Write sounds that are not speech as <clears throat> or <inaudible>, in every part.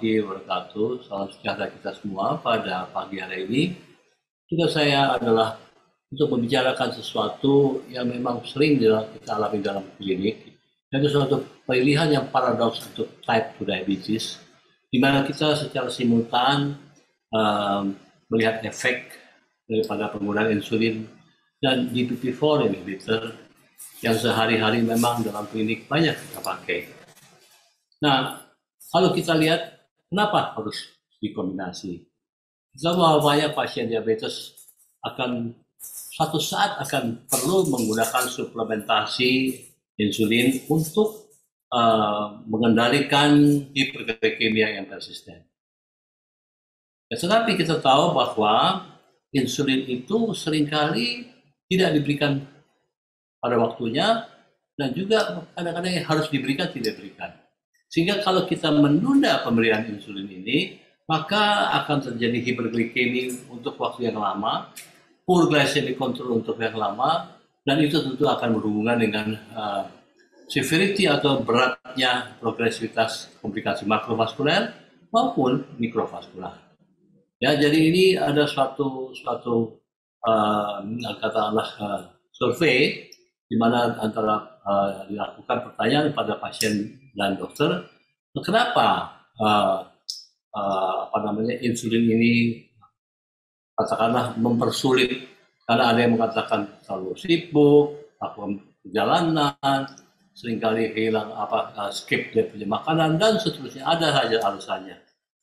warahmatullahi wabarakatuh. Salam sejahtera kita semua pada pagi hari ini. Tugas saya adalah untuk membicarakan sesuatu yang memang sering kita alami dalam klinik, yaitu suatu pilihan yang paradoks untuk type 2 diabetes, di mana kita secara simultan um, melihat efek daripada penggunaan insulin dan DPP-4 inhibitor yang sehari-hari memang dalam klinik banyak kita pakai. Nah, kalau kita lihat Kenapa harus dikombinasi? Kita bahwa banyak pasien diabetes akan satu saat akan perlu menggunakan suplementasi insulin untuk uh, mengendalikan hiperglikemia yang persisten. Ya, tetapi kita tahu bahwa insulin itu seringkali tidak diberikan pada waktunya dan juga kadang-kadang yang harus diberikan tidak diberikan. Sehingga kalau kita menunda pemberian insulin ini, maka akan terjadi hiperglikemi untuk waktu yang lama, poor glycemic control untuk yang lama, dan itu tentu akan berhubungan dengan uh, severity atau beratnya progresivitas komplikasi makrovaskuler maupun mikrovaskular. Ya, jadi ini ada suatu suatu uh, katakanlah uh, survei di mana antara uh, dilakukan pertanyaan pada pasien dan dokter kenapa uh, uh, apa namanya insulin ini katakanlah mempersulit karena ada yang mengatakan terlalu sibuk aku perjalanan seringkali hilang apa uh, skip dia punya makanan dan seterusnya ada saja alasannya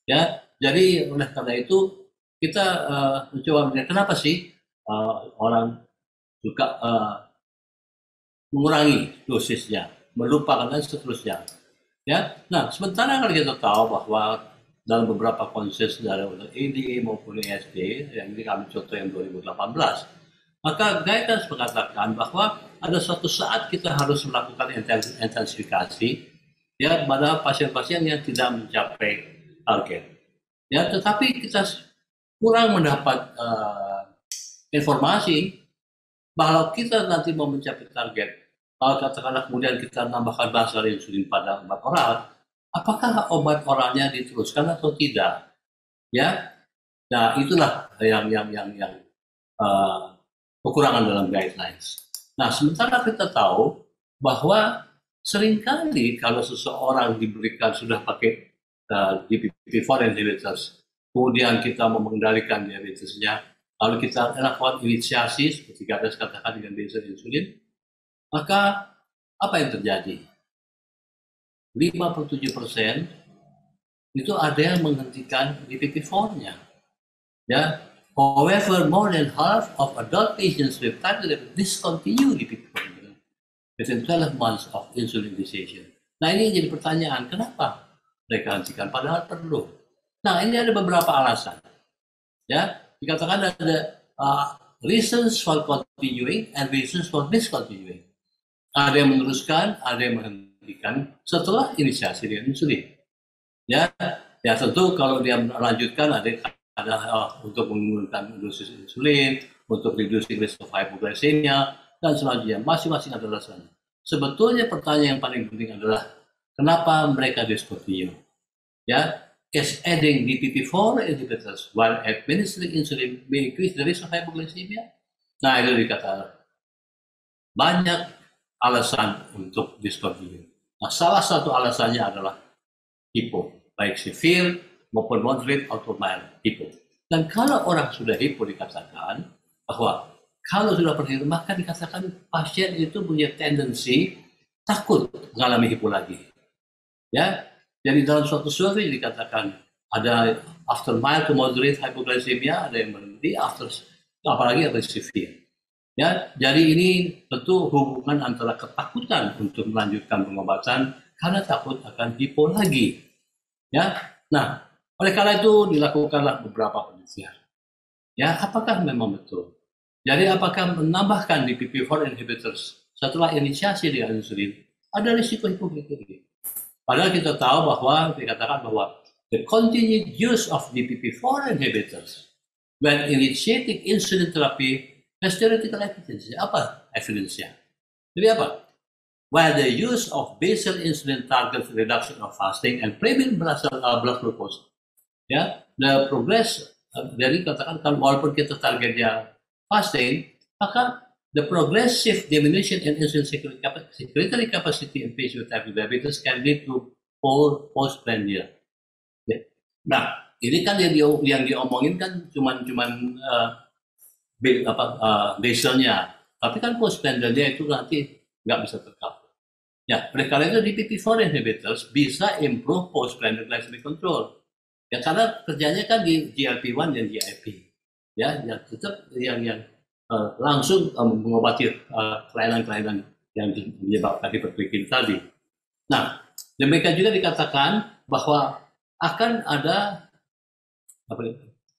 ya jadi oleh karena itu kita uh, mencoba melihat kenapa sih uh, orang juga uh, mengurangi dosisnya melupakan dan seterusnya Ya, nah sementara kalau kita tahu bahwa dalam beberapa konsensus dari ADA maupun ESD yang ini kami contoh yang 2018 maka guidance mengatakan bahwa ada suatu saat kita harus melakukan intensifikasi ya pada pasien-pasien yang tidak mencapai target ya tetapi kita kurang mendapat uh, informasi bahwa kita nanti mau mencapai target kalau katakanlah kemudian kita tambahkan bahasa insulin pada obat oral, apakah obat oralnya diteruskan atau tidak? Ya, nah itulah yang yang yang yang uh, kekurangan dalam guidelines. Nah, sementara kita tahu bahwa seringkali kalau seseorang diberikan sudah pakai uh, eh, DPP-4 inhibitors, kemudian kita mengendalikan diabetesnya, lalu kita lakukan inisiasi seperti kata katakan dengan basal insulin, maka apa yang terjadi? 57 persen itu ada yang menghentikan DPP-4-nya. Ya, however, more than half of adult patients with type 2 discontinue DPP-4 within 12 months of insulin decision. Nah ini jadi pertanyaan, kenapa mereka hentikan? Padahal perlu. Nah ini ada beberapa alasan. Ya, dikatakan ada uh, reasons for continuing and reasons for discontinuing ada yang meneruskan, ada yang menghentikan setelah inisiasi dengan insulin. Ya, ya tentu kalau dia melanjutkan ada ada uh, untuk menggunakan dosis insulin, untuk reduksi risk of hypoglycemia dan selanjutnya masing-masing ada alasan. Sebetulnya pertanyaan yang paling penting adalah kenapa mereka discontinue? Ya, is adding DPP-4 inhibitors while administering insulin may increase the risk of hypoglycemia? Nah, itu dikatakan banyak alasan untuk discontinue. Nah, salah satu alasannya adalah hipo, baik severe maupun moderate atau mild hipo. Dan kalau orang sudah hipo dikatakan bahwa kalau sudah pernah maka dikatakan pasien itu punya tendensi takut mengalami hipo lagi. Ya, jadi dalam suatu survei dikatakan ada after mild to moderate hypoglycemia, ada yang berhenti, after apalagi ada severe. Ya, jadi ini tentu hubungan antara ketakutan untuk melanjutkan pengobatan karena takut akan hipo lagi. Ya, nah oleh karena itu dilakukanlah beberapa penelitian. Ya, apakah memang betul? Jadi apakah menambahkan DPP-4 inhibitors setelah inisiasi dengan insulin ada risiko hipoglikemia? Padahal kita tahu bahwa dikatakan bahwa the continued use of DPP-4 inhibitors when initiating insulin therapy That's theoretical evidence. Apa evidence-nya? Jadi apa? While the use of basal insulin targets reduction of fasting and premium blood, uh, blood glucose, ya, the progress uh, dari katakan kalau walaupun kita targetnya fasting, maka the progressive diminution in insulin secretory capacity in patients with type 2 diabetes can lead to poor postprandial. Yeah. Nah, ini kan yang, di, yang diomongin kan cuman cuman uh, apa uh, Tapi kan post standardnya itu nanti nggak bisa tercover. Ya, oleh karena itu DPP4 inhibitors bisa improve post-branded glycemic control. Ya, karena kerjanya kan di GLP-1 dan GIP. Ya, yang tetap yang yang uh, langsung um, mengobati kelainan-kelainan uh, yang menyebabkan hiperglikin tadi. Nah, demikian juga dikatakan bahwa akan ada apa,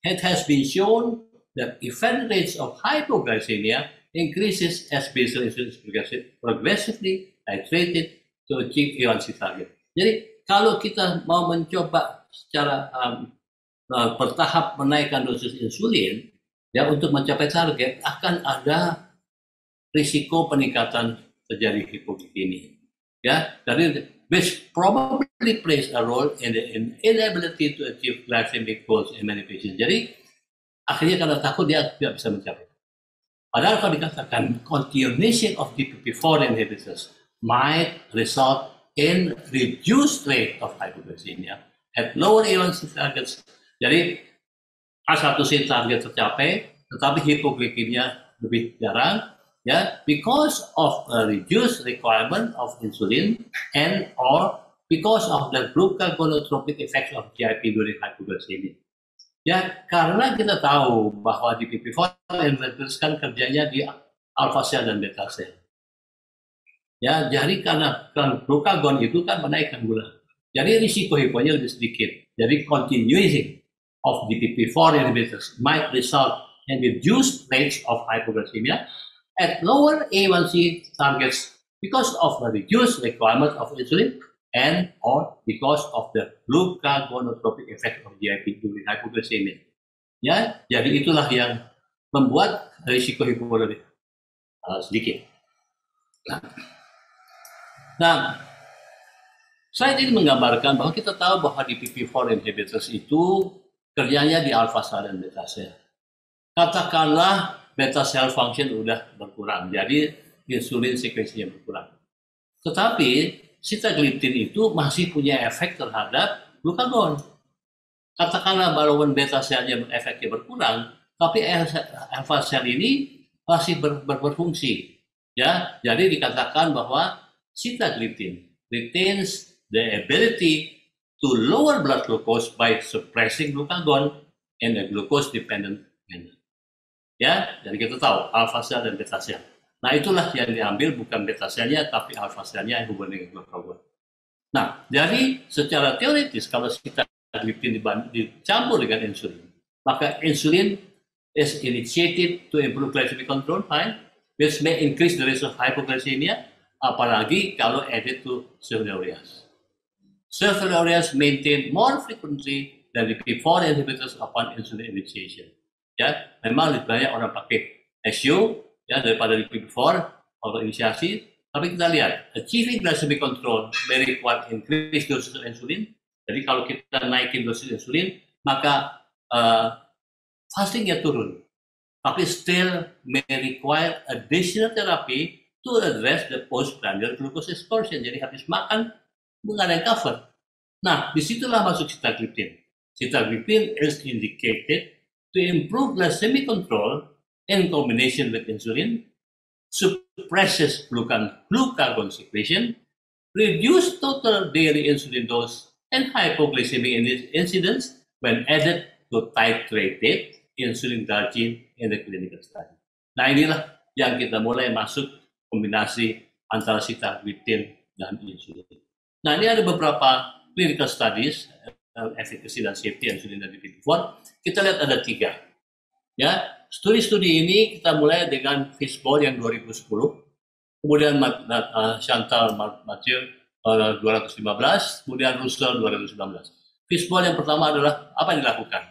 it has been shown The event rates of hypoglycemia increases as basal insulin is progressively titrated to achieve A1C target. Jadi kalau kita mau mencoba secara um, uh, bertahap menaikkan dosis insulin, ya untuk mencapai target akan ada risiko peningkatan terjadi hipoglikemia Ya, dari which probably plays a role in the inability to achieve glycemic goals in many patients. Jadi akhirnya karena takut dia tidak bisa mencapai. Padahal kalau dikatakan continuation of DPP-4 inhibitors might result in reduced rate of hypoglycemia at lower A1C targets. Jadi A1C target tercapai, tetapi hipoglikemia lebih jarang ya because of a reduced requirement of insulin and or because of the glucagonotropic effects of GIP during hypoglycemia. Ya, karena kita tahu bahwa di 4 yang kan kerjanya di alpha cell dan beta cell. Ya, jadi karena kan glukagon itu kan menaikkan gula. Jadi risiko hiponya lebih sedikit. Jadi continuing of DPP4 inhibitors might result in reduced rates of hypoglycemia at lower A1C targets because of the reduced requirement of insulin and or because of the glucagonotropic effect of GIP during hypoglycemia. Ya, jadi itulah yang membuat risiko hipoglikemia uh, sedikit. Nah, nah, saya ingin menggambarkan bahwa kita tahu bahwa di PP4 inhibitors itu kerjanya di alpha cell dan beta cell. Katakanlah beta cell function sudah berkurang, jadi insulin sekresinya berkurang. Tetapi sitagliptin itu masih punya efek terhadap glukagon. Katakanlah balon beta selnya efeknya berkurang, tapi alpha sel ini masih ber, ber, berfungsi. Ya, jadi dikatakan bahwa sitagliptin retains the ability to lower blood glucose by suppressing glucagon and the glucose dependent manner. Ya, jadi kita tahu alpha sel dan beta sel. Nah itulah yang diambil bukan beta selnya tapi alpha selnya yang hubungan dengan glukokarbon. Nah dari secara teoritis kalau kita gliptin dicampur dengan insulin, maka insulin is initiated to improve glycemic control fine. which may increase the risk of hypoglycemia, apalagi kalau added to sulfonylureas. Sulfonylureas maintain more frequency than the before inhibitors upon insulin initiation. Ya, memang lebih banyak orang pakai SU ya daripada di before kalau inisiasi. Tapi kita lihat achieving glycemic control may require increased dosis insulin. Jadi kalau kita naikin dosis insulin, maka uh, fastingnya turun. Tapi still may require additional therapy to address the postprandial glucose excursion. Jadi habis makan nggak ada yang cover. Nah, disitulah masuk sitagliptin. Sitagliptin is indicated to improve glycemic control in combination with insulin suppresses glucan glucagon secretion, reduce total daily insulin dose and hypoglycemic incidence when added to titrated insulin glargine in the clinical study. Nah inilah yang kita mulai masuk kombinasi antara sitagliptin dan insulin. Nah ini ada beberapa clinical studies eh, efficacy dan safety insulin dari pd Kita lihat ada tiga. Ya, Studi-studi ini kita mulai dengan fishball yang 2010, kemudian Chantal Mathieu 215, eh, kemudian Russell 2019. Fishball yang pertama adalah apa yang dilakukan?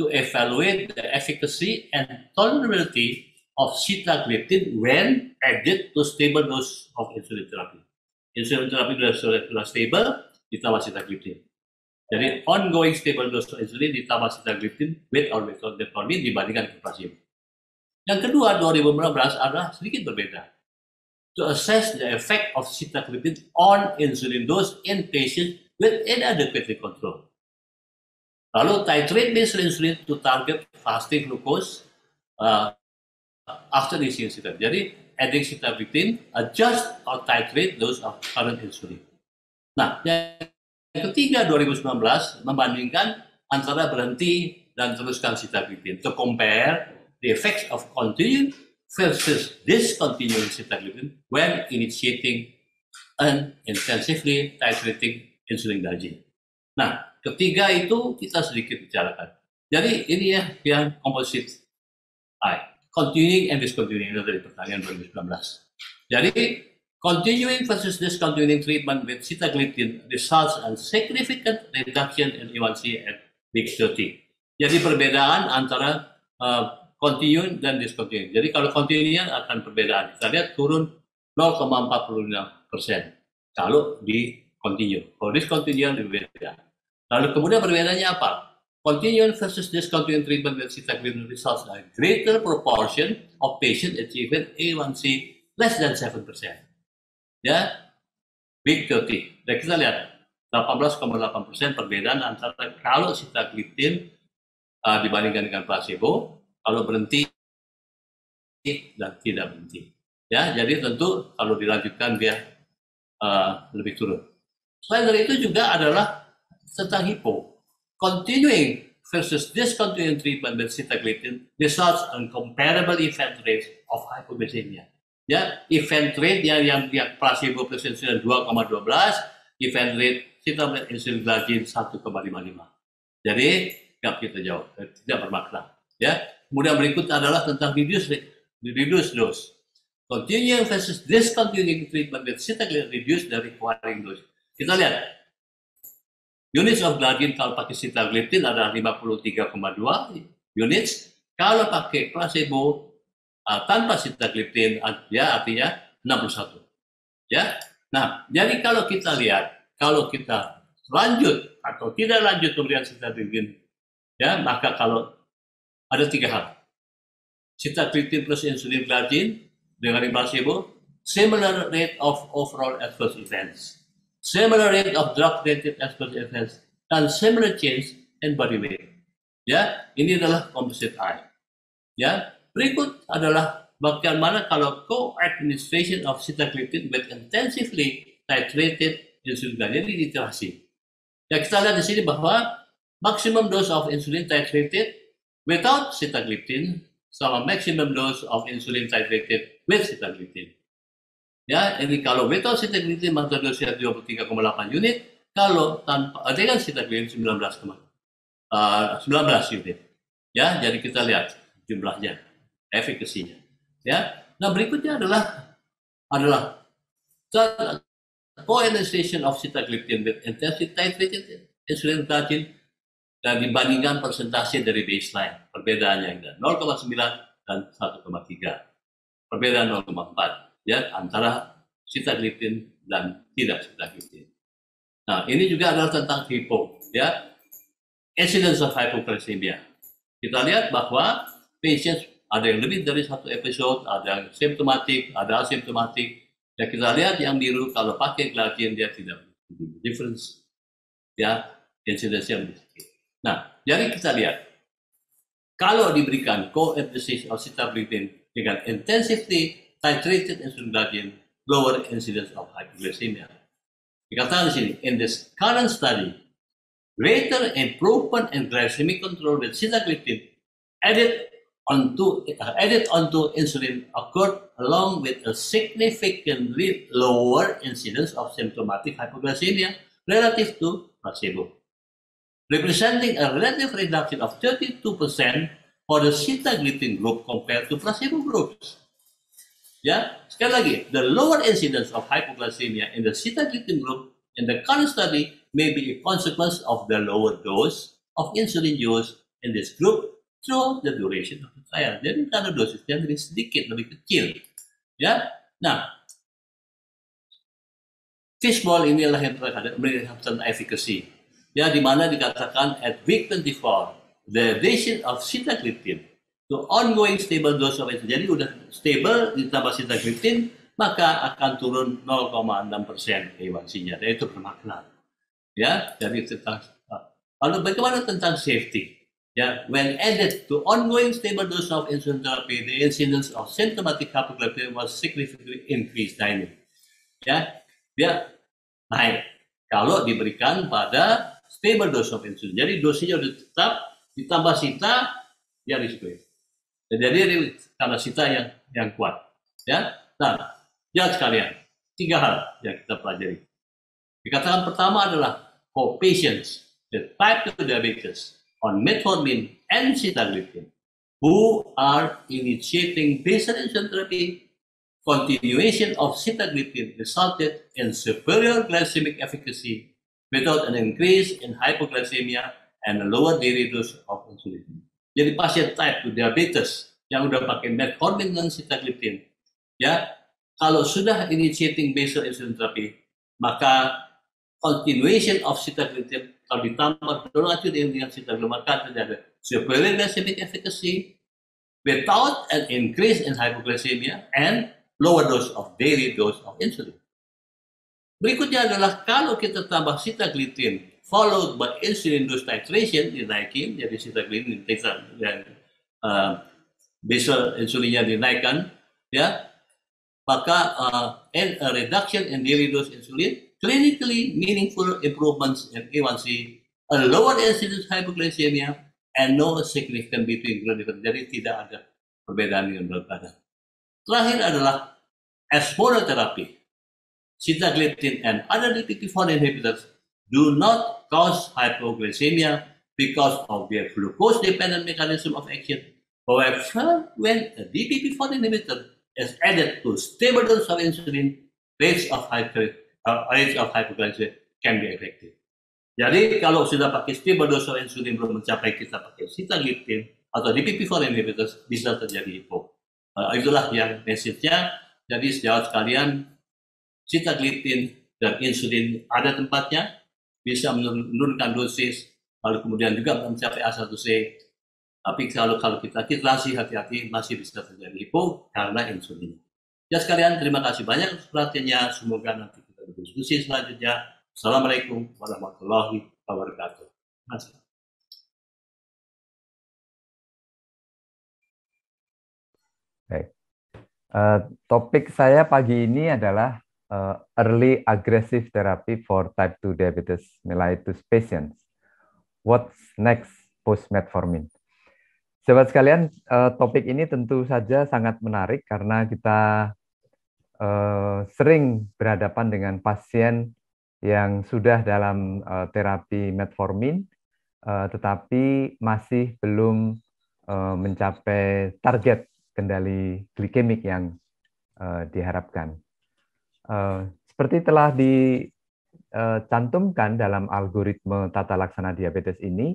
To evaluate the efficacy and tolerability of sitagliptin when added to stable dose of insulin therapy. Insulin therapy sudah, sudah stable, ditambah sitagliptin. Jadi ongoing stable dose insulin ditambah sitagliptin with or without metformin dibandingkan placebo. Yang kedua 2015 adalah sedikit berbeda. To assess the effect of sitagliptin on insulin dose in patients with inadequate control. Lalu titrate insulin insulin to target fasting glucose uh, after the incident. Jadi adding sitagliptin adjust or titrate dose of current insulin. Nah, yang ketiga 2019 membandingkan antara berhenti dan teruskan sitagliptin to compare the effects of continuing versus discontinuing sitagliptin when initiating and intensively titrating insulin gaji. Nah, ketiga itu kita sedikit bicarakan. Jadi ini ya yang komposit I, continuing and discontinuing dari pertanyaan 2019. Jadi Continuing versus discontinuing treatment with sitagliptin results in significant reduction in A1C at week 30. Jadi perbedaan antara uh, continue dan discontinuing. Jadi kalau continuing akan perbedaan. Kita lihat turun 0,46 persen kalau di continue. Kalau discontinuing lebih beda. Lalu kemudian perbedaannya apa? Continuing versus discontinuing treatment with sitagliptin results in greater proportion of patients achieving A1C less than 7 persen. Ya, big 30. Dan nah, kita lihat 18,8 persen perbedaan antara kalau sitagliptin uh, dibandingkan dengan placebo, kalau berhenti dan tidak berhenti. Ya, jadi tentu kalau dilanjutkan dia uh, lebih turun. Selain dari itu juga adalah tentang hipo. Continuing versus discontinuing treatment with sitagliptin results in comparable event rates of hypoglycemia ya event rate yang yang, yang placebo insulin 2,12 event rate melihat insulin glargin 1,55 jadi gap kita jauh eh, tidak bermakna ya kemudian berikut adalah tentang reduce rate, reduce dose continuing versus discontinuing treatment with sitagliptin reduce dari requiring dose kita lihat units of gladin kalau pakai sitagliptin adalah 53,2 units kalau pakai placebo uh, tanpa sitagliptin ah, ya artinya 61. Ya. Nah, jadi kalau kita lihat kalau kita lanjut atau tidak lanjut pemberian sitagliptin ya maka kalau ada tiga hal. Sitagliptin plus insulin gelatin dengan placebo similar rate of overall adverse events, similar rate of drug-related adverse events, dan similar change in body weight. Ya, ini adalah composite eye. Ya, Berikut adalah bagaimana kalau co-administration of sitagliptin with intensively titrated insulin. glargine literasi. Ya kita lihat di sini bahwa maximum dose of insulin titrated without sitagliptin sama maximum dose of insulin titrated with sitagliptin. Ya, ini kalau without sitagliptin maka dosisnya 23,8 unit, kalau tanpa ada kan sitagliptin 19, uh, 19 unit. Ya, jadi kita lihat jumlahnya efekasinya. Ya. Nah, berikutnya adalah adalah co-enantiation of sitagliptin with intensive titrated insulin glargine dan dibandingkan persentase dari baseline perbedaannya ada 0,9 dan 1,3 perbedaan 0,4 ya antara sitagliptin dan tidak sitagliptin. Nah ini juga adalah tentang hipo ya incidence of hypoglycemia. Kita lihat bahwa patients ada yang lebih dari satu episode, ada yang simptomatik, ada asimptomatik. Ya kita lihat yang biru kalau pakai gelatin dia tidak difference ya insidensi yang sedikit. Nah, jadi kita lihat kalau diberikan co-emphasis of sitagliptin dengan intensity titrated insulin gelatin, lower incidence of hypoglycemia. Dikatakan di sini, in this current study, greater improvement in glycemic control with sitagliptin added onto, added onto insulin occurred along with a significantly lower incidence of symptomatic hypoglycemia relative to placebo, representing a relative reduction of 32% for the sitagliptin group compared to placebo groups. Yeah, sekali lagi, the lower incidence of hypoglycemia in the sitagliptin group in the current study may be a consequence of the lower dose of insulin used in this group through the duration of the trial. Jadi karena dosisnya lebih sedikit, lebih kecil. Ya, nah, fishball ini lahir melihatkan efficacy. Ya, di mana dikatakan at week 24, the addition of sitagliptin to ongoing stable dose of insulin. Jadi udah stable ditambah sitagliptin, maka akan turun 0,6 persen A1C-nya. itu bermakna. Ya, Jadi tentang ah. Lalu bagaimana tentang safety? Yeah, when added to ongoing stable dose of insulin therapy, the incidence of symptomatic hypoglycemia was significantly increased. Nah ini, ya, dia naik kalau diberikan pada stable dose of insulin. Jadi dosisnya sudah tetap, ditambah sita, dia risiko. Ya. Jadi karena sita yang yang kuat. Ya, nah, ya sekalian, tiga hal yang kita pelajari. Dikatakan pertama adalah for patients, the type 2 diabetes, on metformin and sitagliptin who are initiating basal insulin therapy, continuation of sitagliptin resulted in superior glycemic efficacy without an increase in hypoglycemia and a lower daily dose of insulin. Jadi pasien type 2 diabetes yang udah pakai metformin dan sitagliptin, ya kalau sudah initiating basal insulin therapy, maka continuation of sitagliptin kalau ditambah donated indigency development countries that have superior glycemic efficacy without an increase in hypoglycemia and lower dose of daily dose of insulin. Berikutnya adalah kalau kita tambah sitagliptin followed by insulin dose titration dinaikin, jadi sitagliptin dan uh, basal insulinnya dinaikkan, ya, maka uh, and a reduction in daily dose insulin clinically meaningful improvements in A1C, a lower incidence hypoglycemia, and no significant between-group inclusion. Jadi tidak ada perbedaan yang berbeda. Terakhir adalah as sitagliptin and other DPP-4 inhibitors do not cause hypoglycemia because of their glucose-dependent mechanism of action. However, when a DPP-4 inhibitor is added to stable dose of insulin, rates of hypoglycemia range of hyperglycemia can be effective. Jadi kalau sudah pakai of insulin belum mencapai kita pakai sitagliptin atau DPP4 inhibitor bisa terjadi hipo. Uh, eh, itulah yang message-nya. Jadi sejauh sekalian sitagliptin dan insulin ada tempatnya bisa menurunkan dosis lalu kemudian juga mencapai A1C. Tapi kalau kalau kita titrasi hati-hati masih bisa terjadi hipo karena insulin. Ya sekalian terima kasih banyak perhatiannya. Semoga nanti diskusi selanjutnya. Assalamualaikum warahmatullahi wabarakatuh. Masih. Baik. Uh, topik saya pagi ini adalah uh, early aggressive therapy for type 2 diabetes mellitus patients. What's next post metformin? Sobat sekalian, eh, topik ini tentu saja sangat menarik karena kita uh, sering berhadapan dengan pasien yang sudah dalam uh, terapi metformin, uh, tetapi masih belum uh, mencapai target kendali glikemik yang uh, diharapkan. Uh, seperti telah dicantumkan dalam algoritme tata laksana diabetes ini,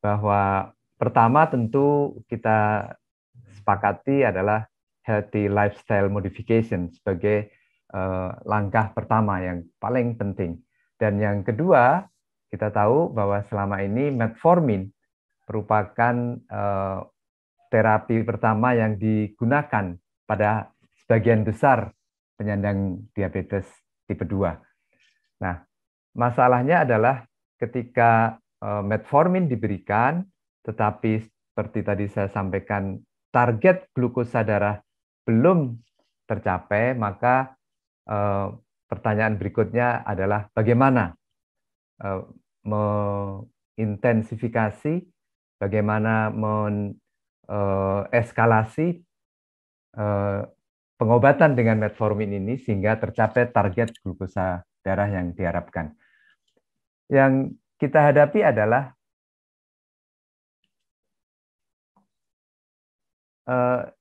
bahwa pertama tentu kita sepakati adalah healthy lifestyle modification sebagai eh, langkah pertama yang paling penting. Dan yang kedua, kita tahu bahwa selama ini metformin merupakan eh, terapi pertama yang digunakan pada sebagian besar penyandang diabetes tipe 2. Nah, masalahnya adalah ketika eh, metformin diberikan, tetapi seperti tadi saya sampaikan, target glukosa darah belum tercapai, maka eh, pertanyaan berikutnya adalah bagaimana eh, mengintensifikasi, bagaimana mengeskalasi eh, eh, pengobatan dengan metformin ini sehingga tercapai target glukosa darah yang diharapkan. Yang kita hadapi adalah eh,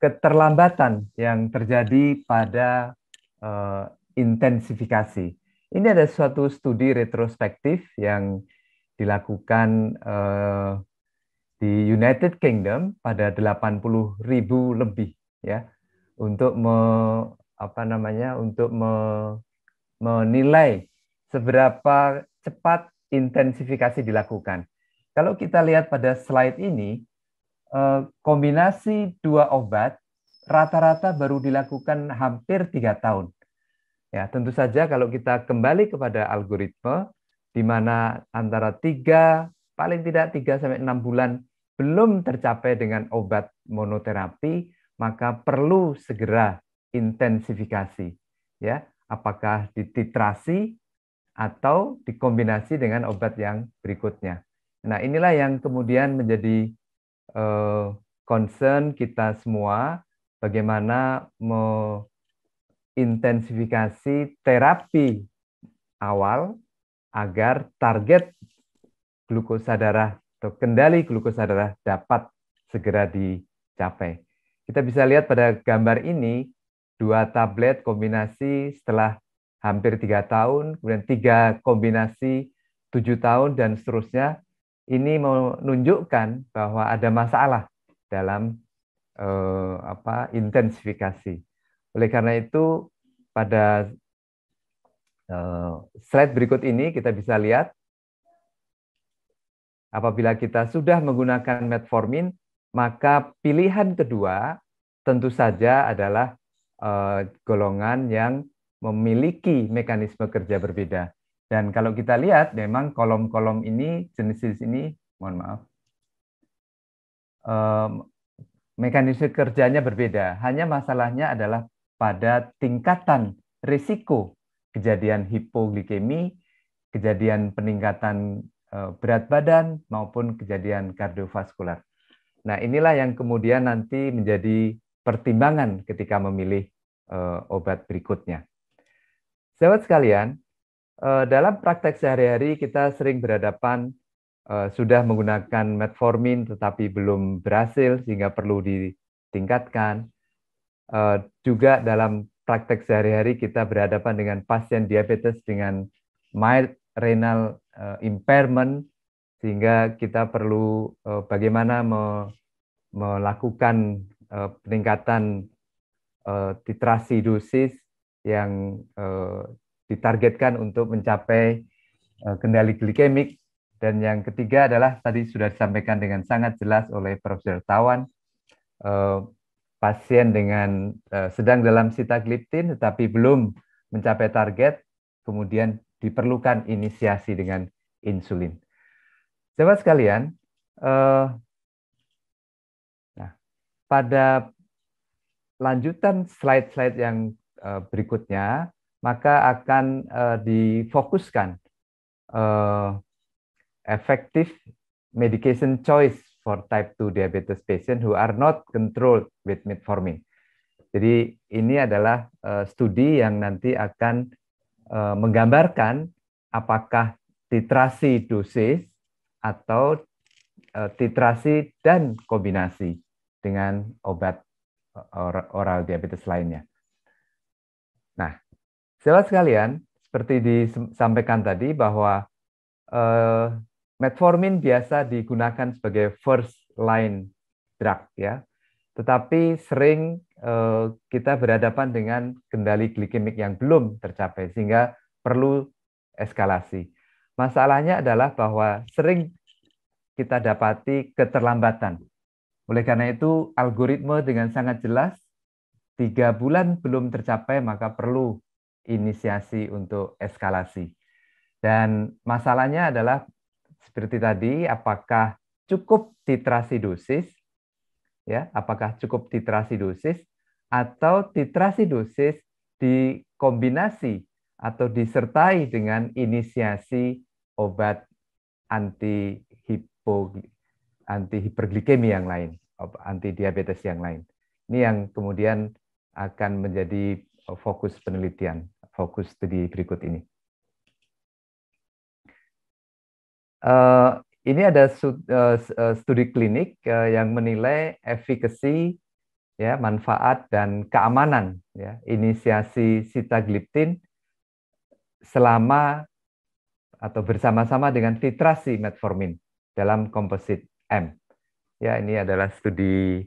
keterlambatan yang terjadi pada uh, intensifikasi. Ini ada suatu studi retrospektif yang dilakukan uh, di United Kingdom pada 80 ribu lebih ya untuk me, apa namanya untuk me, menilai seberapa cepat intensifikasi dilakukan. Kalau kita lihat pada slide ini Eh, kombinasi dua obat rata-rata baru dilakukan hampir tiga tahun. Ya, tentu saja kalau kita kembali kepada algoritma di mana antara tiga paling tidak tiga sampai enam bulan belum tercapai dengan obat monoterapi, maka perlu segera intensifikasi ya, apakah dititrasi atau dikombinasi dengan obat yang berikutnya. Nah, inilah yang kemudian menjadi uh, concern kita semua bagaimana mengintensifikasi terapi awal agar target glukosa darah atau kendali glukosa darah dapat segera dicapai. Kita bisa lihat pada gambar ini dua tablet kombinasi setelah hampir tiga tahun, kemudian tiga kombinasi tujuh tahun dan seterusnya ini menunjukkan bahwa ada masalah dalam eh, apa intensifikasi. Oleh karena itu pada eh, slide berikut ini kita bisa lihat apabila kita sudah menggunakan metformin maka pilihan kedua tentu saja adalah eh, golongan yang memiliki mekanisme kerja berbeda. Dan kalau kita lihat, memang kolom-kolom ini, jenis-jenis ini, mohon maaf, um, mekanisme kerjanya berbeda. Hanya masalahnya adalah pada tingkatan risiko kejadian hipoglikemi, kejadian peningkatan e, berat badan, maupun kejadian kardiovaskular. Nah, inilah yang kemudian nanti menjadi pertimbangan ketika memilih e, obat berikutnya. Sahabat sekalian, Eh, dalam praktek sehari-hari kita sering berhadapan eh, sudah menggunakan metformin tetapi belum berhasil sehingga perlu ditingkatkan. Eh, juga dalam praktek sehari-hari kita berhadapan dengan pasien diabetes dengan mild renal impairment sehingga kita perlu bagaimana melakukan peningkatan titrasi dosis yang ditargetkan untuk mencapai eh, kendali glikemik. Dan yang ketiga adalah tadi sudah disampaikan dengan sangat jelas oleh Prof. Tawan, eh, pasien dengan eh, sedang dalam sitagliptin tetapi belum mencapai target, kemudian diperlukan inisiasi dengan insulin. Coba sekalian, nah, pada lanjutan slide-slide yang berikutnya, maka akan uh, difokuskan uh, effective medication choice for type 2 diabetes patient who are not controlled with metformin. Jadi ini adalah uh, studi yang nanti akan uh, menggambarkan apakah titrasi dosis atau uh, titrasi dan kombinasi dengan obat oral diabetes lainnya. Saudara sekalian, seperti disampaikan tadi bahwa uh, metformin biasa digunakan sebagai first line drug ya. Tetapi sering uh, kita berhadapan dengan kendali glikemik yang belum tercapai sehingga perlu eskalasi. Masalahnya adalah bahwa sering kita dapati keterlambatan. Oleh karena itu, algoritma dengan sangat jelas, tiga bulan belum tercapai, maka perlu inisiasi untuk eskalasi. Dan masalahnya adalah seperti tadi, apakah cukup titrasi dosis? Ya, apakah cukup titrasi dosis atau titrasi dosis dikombinasi atau disertai dengan inisiasi obat anti hipo anti hiperglikemi yang lain, anti diabetes yang lain. Ini yang kemudian akan menjadi Eh, fokus penelitian, fokus studi berikut ini. Uh, ini ada eh, studi klinik yang menilai efikasi ya manfaat dan keamanan ya inisiasi sitagliptin selama atau bersama-sama dengan titrasi metformin dalam komposit M. Ya ini adalah studi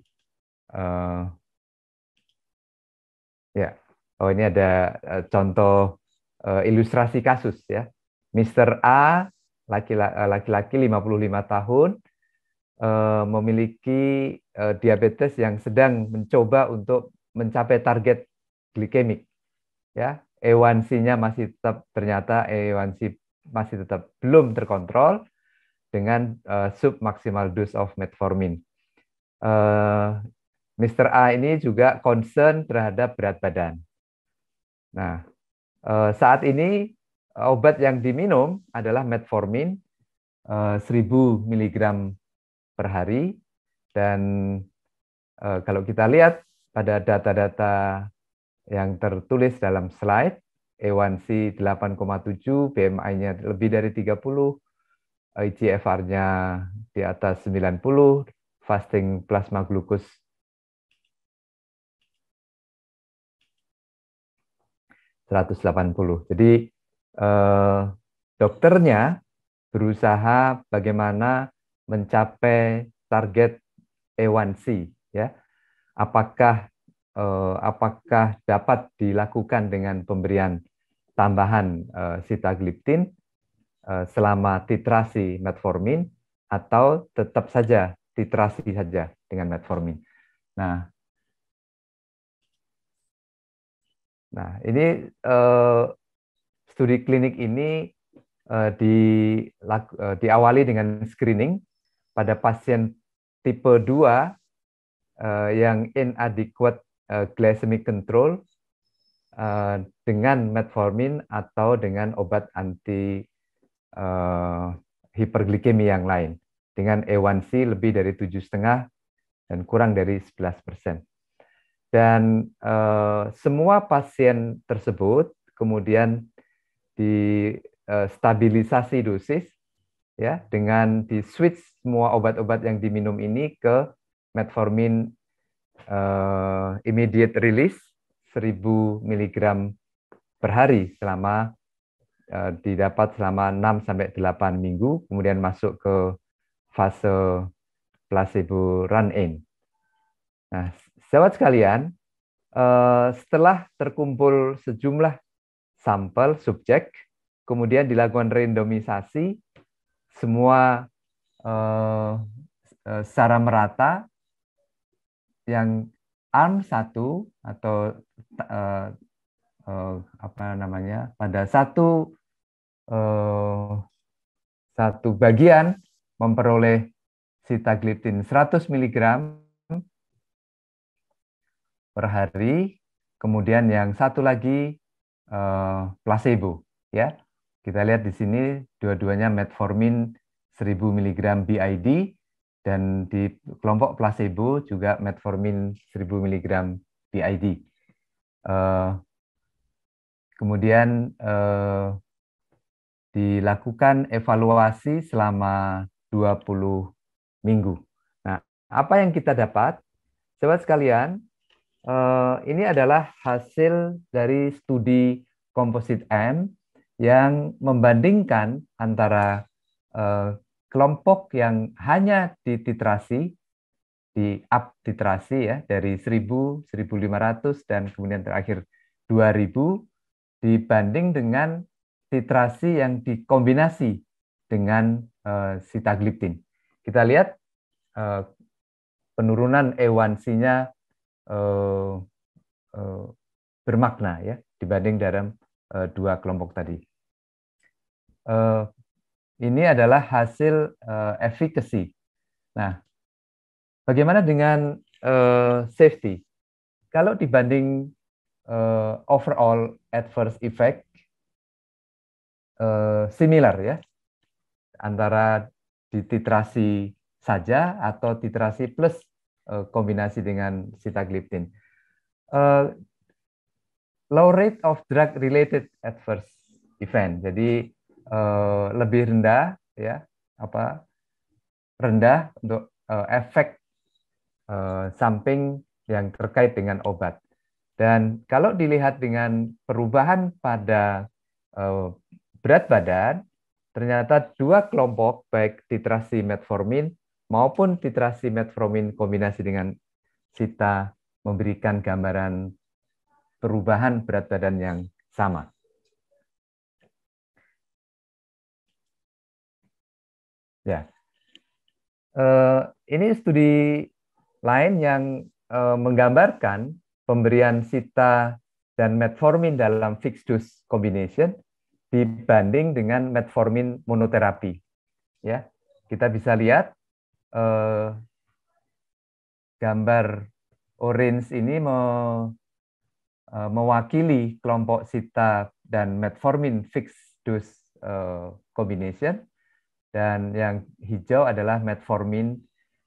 uh, ya oh ini ada eh, contoh eh, ilustrasi kasus ya. Mr. A eh, laki-laki 55 tahun memiliki diabetes yang sedang mencoba untuk mencapai target glikemik. Ya, e a 1 masih tetap ternyata A1C e masih tetap belum terkontrol dengan uh, sub maksimal dose of metformin. Uh, Mr. A ini juga concern terhadap berat badan. Nah, eh, saat ini eh, obat yang diminum adalah metformin 1000 eh, mg per hari dan kalau kita lihat pada data-data yang tertulis dalam slide A1C 8,7, BMI-nya lebih dari 30, IGFR-nya di atas 90, fasting plasma glukus 180. Jadi eh, dokternya berusaha bagaimana mencapai target A1C ya. Apakah eh, apakah dapat dilakukan dengan pemberian tambahan eh, sitagliptin eh, selama titrasi metformin atau tetap saja titrasi saja dengan metformin. Nah, Nah, ini uh, studi klinik ini uh, eh, di, uh, eh, diawali dengan screening pada pasien tipe 2 uh, yang inadequate uh, glycemic control uh, dengan metformin atau dengan obat anti uh, hiperglikemi yang lain dengan A1C lebih dari 7,5 dan kurang dari 11 persen. Dan uh, semua pasien tersebut kemudian distabilisasi eh, stabilisasi dosis ya dengan di switch semua obat-obat yang diminum ini ke metformin uh, immediate release 1000 mg per hari selama uh, didapat selama 6 sampai 8 minggu kemudian masuk ke fase placebo run in. Nah, Sahabat sekalian, eh, setelah terkumpul sejumlah sampel subjek, kemudian dilakukan randomisasi, semua eh, eh, secara merata yang arm satu atau apa namanya pada satu satu bagian memperoleh sitagliptin 100 mg per hari, kemudian yang satu lagi eh, placebo ya. Kita lihat di sini dua-duanya metformin 1000 mg BID dan di kelompok placebo juga metformin 1000 mg BID. Eh, kemudian eh, dilakukan evaluasi selama 20 minggu. Nah, apa yang kita dapat? Sobat sekalian, Eh, ini adalah hasil dari studi komposit M yang membandingkan antara eh, kelompok yang hanya dititrasi di up titrasi ya dari 1000, 1500 dan kemudian terakhir 2000 dibanding dengan titrasi yang dikombinasi dengan uh, sitagliptin. Kita lihat penurunan E1C-nya uh, uh, bermakna ya dibanding dalam uh, dua kelompok tadi. Uh, ini adalah hasil uh, efficacy. Nah, bagaimana dengan uh, safety? Kalau dibanding uh, overall adverse effect uh, similar ya antara dititrasi saja atau titrasi plus Eh, kombinasi dengan sitagliptin. Uh, low rate of drug related adverse event. Jadi uh, lebih rendah ya apa rendah untuk uh, efek uh, samping yang terkait dengan obat. Dan kalau dilihat dengan perubahan pada uh, berat badan, ternyata dua kelompok baik titrasi metformin maupun titrasi metformin kombinasi dengan sita memberikan gambaran perubahan berat badan yang sama. Ya, eh, ini studi lain yang eh, menggambarkan pemberian sita dan metformin dalam fixed dose combination dibanding dengan metformin monoterapi. Ya, kita bisa lihat eh, gambar orange ini me, eh, mewakili kelompok sita dan metformin fixed dose eh, combination dan yang hijau adalah metformin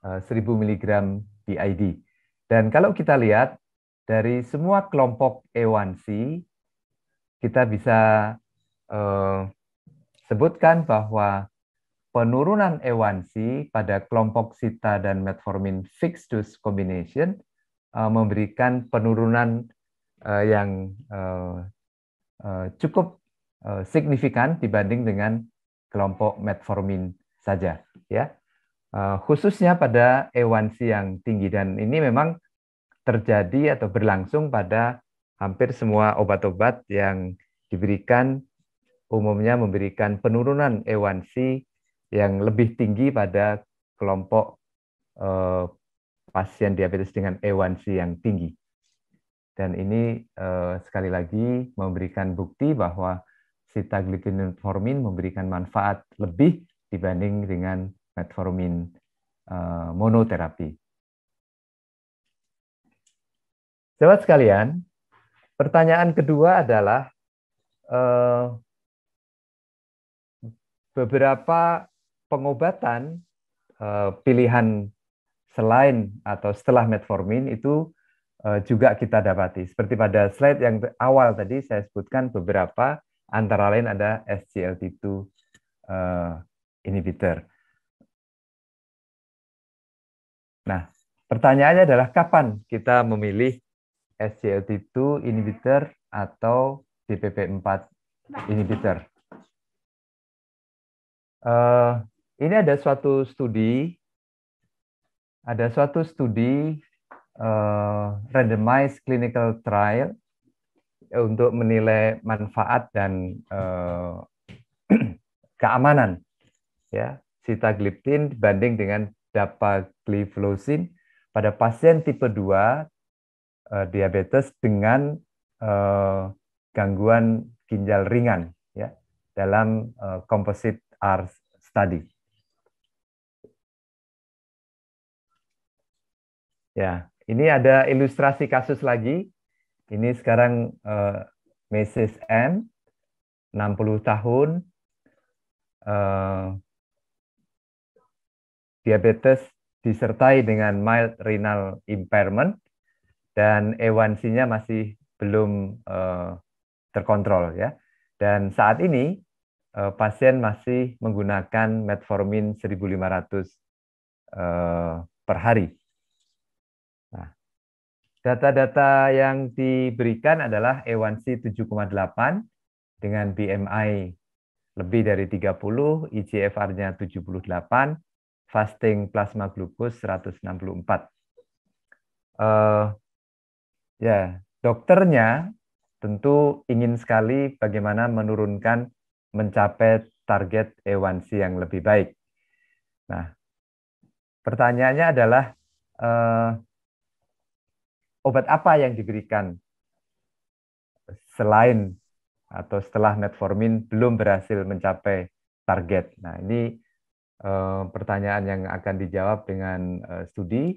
eh, 1000 mg BID. Dan kalau kita lihat dari semua kelompok E1C kita bisa eh, sebutkan bahwa penurunan e A1C pada kelompok sita dan metformin fixed dose combination eh, memberikan penurunan eh, yang eh, cukup signifikan dibanding dengan kelompok metformin saja ya khususnya pada e A1C yang tinggi dan ini memang terjadi atau berlangsung pada hampir semua obat-obat yang diberikan umumnya memberikan penurunan e A1C yang lebih tinggi pada kelompok eh, pasien diabetes dengan A1C yang tinggi. Dan ini eh, sekali lagi memberikan bukti bahwa metformin memberikan manfaat lebih dibanding dengan metformin eh, monoterapi. Sobat sekalian, pertanyaan kedua adalah eh, beberapa pengobatan eh, pilihan selain atau setelah metformin itu eh, juga kita dapati. Seperti pada slide yang awal tadi saya sebutkan beberapa antara lain ada SGLT2 eh, inhibitor. Nah, pertanyaannya adalah kapan kita memilih SGLT2 inhibitor atau DPP4 inhibitor? ini ada suatu studi, ada suatu studi uh, randomized clinical trial untuk menilai manfaat dan uh, <clears throat> keamanan ya sitagliptin dibanding dengan dapagliflozin pada pasien tipe 2 uh, eh, diabetes dengan uh, gangguan ginjal ringan ya dalam uh, composite R study. Ya, ini ada ilustrasi kasus lagi. Ini sekarang uh, Mrs. M, 60 tahun, uh, diabetes disertai dengan mild renal impairment dan a masih belum uh, terkontrol ya. Dan saat ini uh, pasien masih menggunakan metformin 1500 uh, per hari Data-data yang diberikan adalah A1C 7,8 dengan BMI lebih dari 30, IGFR-nya 78, fasting plasma glukos 164. Uh, eh, ya, dokternya tentu ingin sekali bagaimana menurunkan mencapai target A1C yang lebih baik. Nah, pertanyaannya adalah uh, obat apa yang diberikan selain atau setelah metformin belum berhasil mencapai target. Nah, ini eh, pertanyaan yang akan dijawab dengan eh, studi.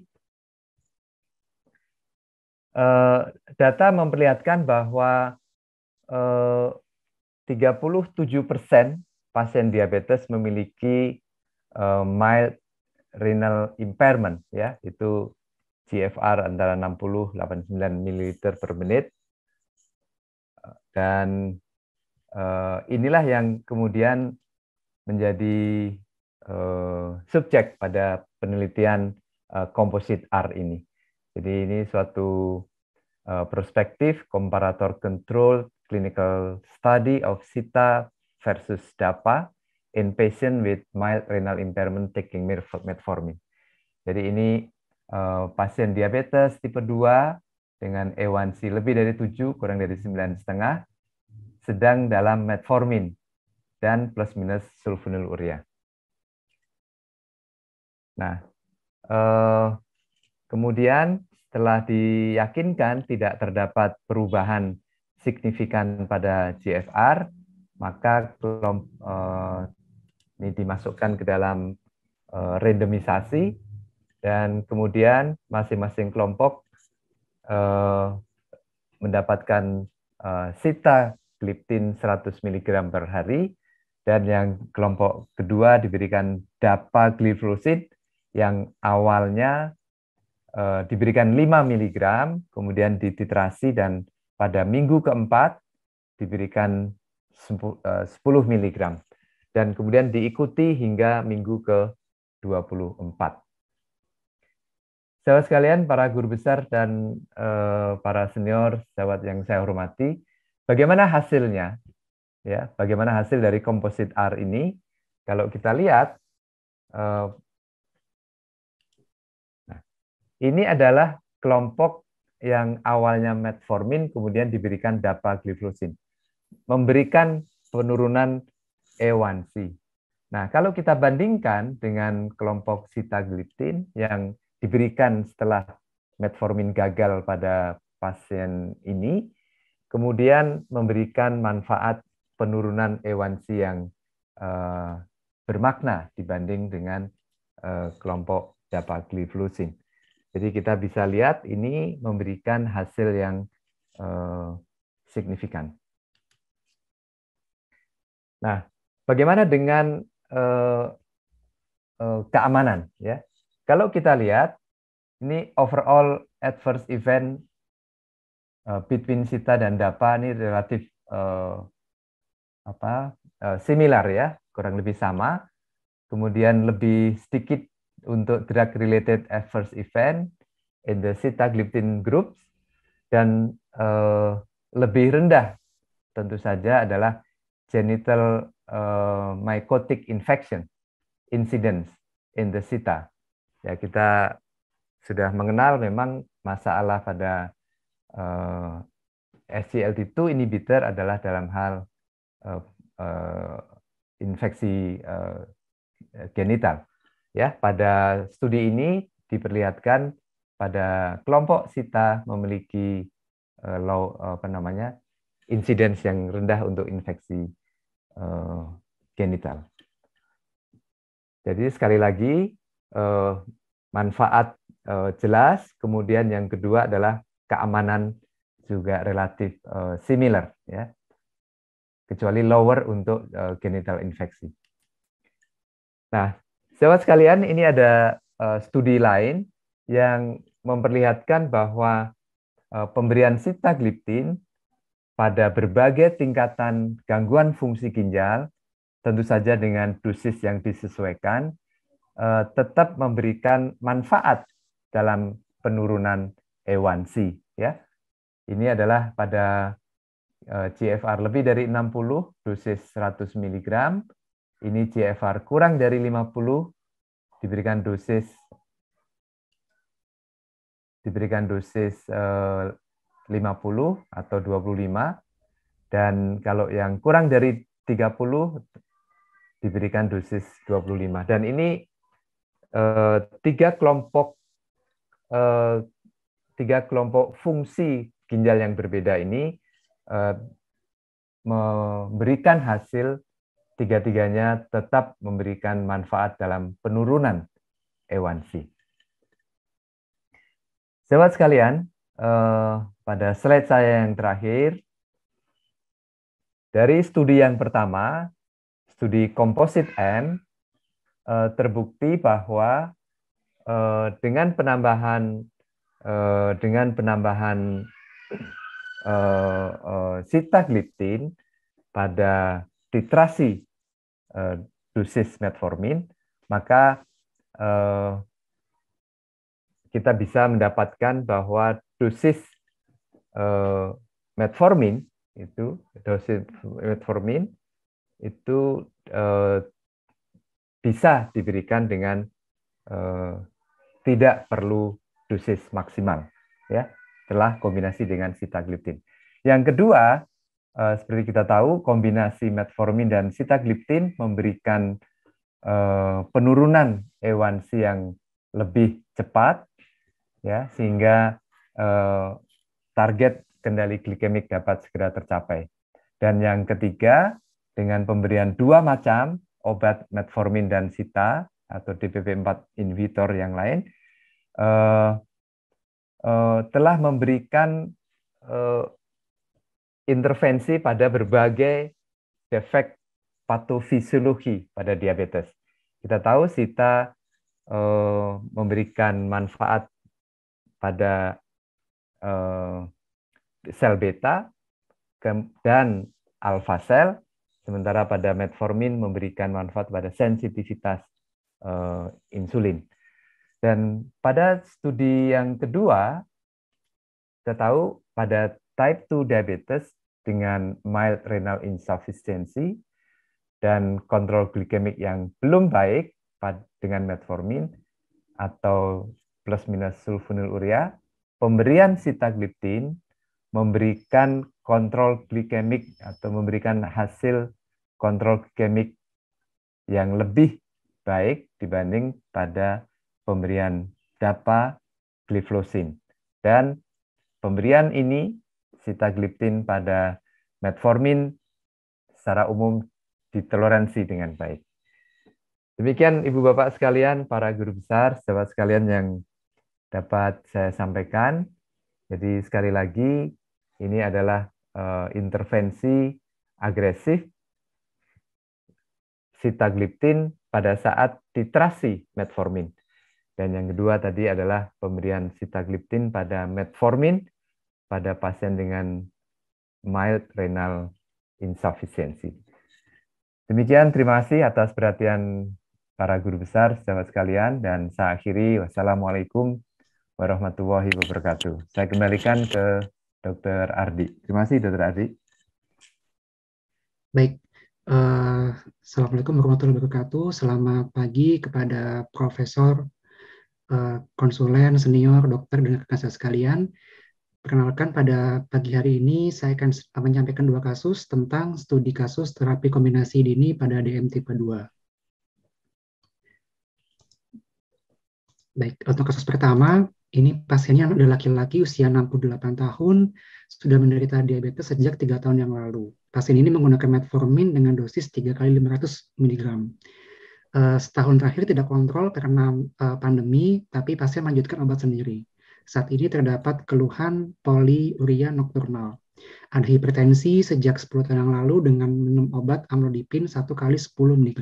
Eh, data memperlihatkan bahwa 37% eh, pasien diabetes memiliki eh, mild renal impairment ya, itu GFR antara 60 89 ml per menit. Dan eh, inilah yang kemudian menjadi eh, subjek pada penelitian eh, komposit R ini. Jadi ini suatu perspektif komparator control clinical study of SITA versus DAPA in patient with mild renal impairment taking metformin. Jadi ini Eh, pasien diabetes tipe 2 dengan A1C lebih dari 7, kurang dari 9,5, sedang dalam metformin dan plus minus sulfonylurea. Nah, eh, kemudian setelah diyakinkan tidak terdapat perubahan signifikan pada GFR, maka eh, ini dimasukkan ke dalam eh, randomisasi dan kemudian masing-masing kelompok eh, mendapatkan eh, sita gliptin 100 mg per hari dan yang kelompok kedua diberikan dapagliflozin yang awalnya eh, diberikan 5 mg kemudian dititrasi dan pada minggu keempat diberikan 10 eh, mg dan kemudian diikuti hingga minggu ke 24. Sahabat sekalian, para guru besar dan uh, para senior, sahabat yang saya hormati, bagaimana hasilnya? Ya, bagaimana hasil dari komposit R ini? Kalau kita lihat, uh, nah, ini adalah kelompok yang awalnya metformin kemudian diberikan dapagliflozin, memberikan penurunan E1C. Nah, kalau kita bandingkan dengan kelompok sitagliptin yang diberikan setelah metformin gagal pada pasien ini, kemudian memberikan manfaat penurunan A1C yang uh, bermakna dibanding dengan uh, kelompok dapagliflozin. Jadi kita bisa lihat ini memberikan hasil yang uh, signifikan. Nah, bagaimana dengan uh, uh, keamanan ya? Kalau kita lihat, ini overall adverse event uh, between Sita dan Dapa ini relatif uh, apa uh, similar ya, kurang lebih sama. Kemudian lebih sedikit untuk drug related adverse event in the sitagliptin groups dan uh, lebih rendah tentu saja adalah genital uh, mycotic infection incidence in the sita ya kita sudah mengenal memang masalah pada uh, eh, SGLT2 inhibitor adalah dalam hal uh, uh, infeksi uh, genital. Ya, pada studi ini diperlihatkan pada kelompok sita memiliki uh, low apa namanya? insidens yang rendah untuk infeksi uh, genital. Jadi sekali lagi eh, manfaat eh, jelas. Kemudian yang kedua adalah keamanan juga relatif eh, similar ya. Kecuali lower untuk eh, genital infeksi. Nah, sahabat sekalian, ini ada eh, studi lain yang memperlihatkan bahwa eh, pemberian sitagliptin pada berbagai tingkatan gangguan fungsi ginjal, tentu saja dengan dosis yang disesuaikan, eh, tetap memberikan manfaat dalam penurunan A1C ya. Ini adalah pada eh, GFR lebih dari 60 dosis 100 mg. Ini GFR kurang dari 50 diberikan dosis diberikan dosis eh, 50 atau 25 dan kalau yang kurang dari 30 diberikan dosis 25 dan ini Eh, tiga kelompok eh, tiga kelompok fungsi ginjal yang berbeda ini eh, memberikan hasil tiga-tiganya tetap memberikan manfaat dalam penurunan A1C. Sahabat sekalian, pada slide saya yang terakhir, dari studi yang pertama, studi komposit M, Eh, terbukti bahwa eh, dengan penambahan eh, dengan penambahan sitagliptin pada titrasi dosis metformin maka kita bisa mendapatkan bahwa dosis metformin itu dosis metformin itu bisa diberikan dengan eh, tidak perlu dosis maksimal ya setelah kombinasi dengan sitagliptin. Yang kedua, eh, seperti kita tahu kombinasi metformin dan sitagliptin memberikan eh, penurunan A1C yang lebih cepat ya sehingga eh, target kendali glikemik dapat segera tercapai. Dan yang ketiga, dengan pemberian dua macam obat metformin dan sita atau DPP4 inhibitor yang lain uh, uh, telah memberikan uh, intervensi pada berbagai defek patofisiologi pada diabetes. Kita tahu sita uh, memberikan manfaat pada uh, sel beta dan alfa sel Sementara pada metformin memberikan manfaat pada sensitivitas uh, insulin. Dan pada studi yang kedua, kita tahu pada type 2 diabetes dengan mild renal insufficiency dan kontrol glikemik yang belum baik dengan metformin atau plus minus sulfonylurea, pemberian sitagliptin memberikan kontrol glikemik atau memberikan hasil kontrol glikemik yang lebih baik dibanding pada pemberian dapa gliflosin. Dan pemberian ini sitagliptin pada metformin secara umum ditoleransi dengan baik. Demikian Ibu Bapak sekalian, para guru besar, sahabat sekalian yang dapat saya sampaikan. Jadi sekali lagi, ini adalah uh, intervensi agresif sitagliptin pada saat titrasi metformin. Dan yang kedua tadi adalah pemberian sitagliptin pada metformin pada pasien dengan mild renal insufficiency. Demikian terima kasih atas perhatian para guru besar, sahabat sekalian, dan saya akhiri wassalamualaikum warahmatullahi wabarakatuh. Saya kembalikan ke Dr. Ardi. Terima kasih Dr. Ardi. Baik, Eh, Assalamualaikum warahmatullahi wabarakatuh. Selamat pagi kepada Profesor, uh, konsulen, senior, dokter, dan rekan saya sekalian. Perkenalkan pada pagi hari ini saya akan menyampaikan dua kasus tentang studi kasus terapi kombinasi dini pada DM tipe 2. Baik, untuk kasus pertama, ini pasiennya adalah laki-laki usia 68 tahun, sudah menderita diabetes sejak tiga tahun yang lalu. Pasien ini menggunakan metformin dengan dosis 3 kali 500 mg. Uh, setahun terakhir tidak kontrol karena eh, pandemi, tapi pasien melanjutkan obat sendiri. Saat ini terdapat keluhan poliuria nokturnal. Ada hipertensi sejak 10 tahun yang lalu dengan minum obat amlodipin 1 kali 10 mg.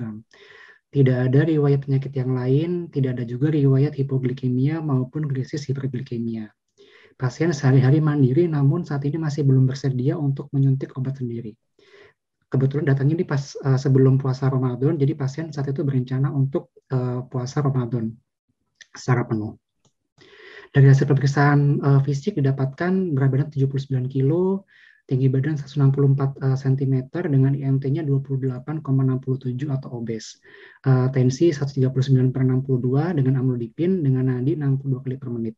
Tidak ada riwayat penyakit yang lain, tidak ada juga riwayat hipoglikemia maupun krisis hiperglikemia pasien sehari-hari mandiri namun saat ini masih belum bersedia untuk menyuntik obat sendiri. Kebetulan datangnya ini pas uh, sebelum puasa Ramadan, jadi pasien saat itu berencana untuk uh, puasa Ramadan secara penuh. Dari hasil pemeriksaan uh, fisik didapatkan berat badan 79 kg, tinggi badan 164 cm dengan IMT-nya 28,67 atau obes. Uh, tensi 139 per 62 dengan amlodipin dengan nadi 62 kali per menit.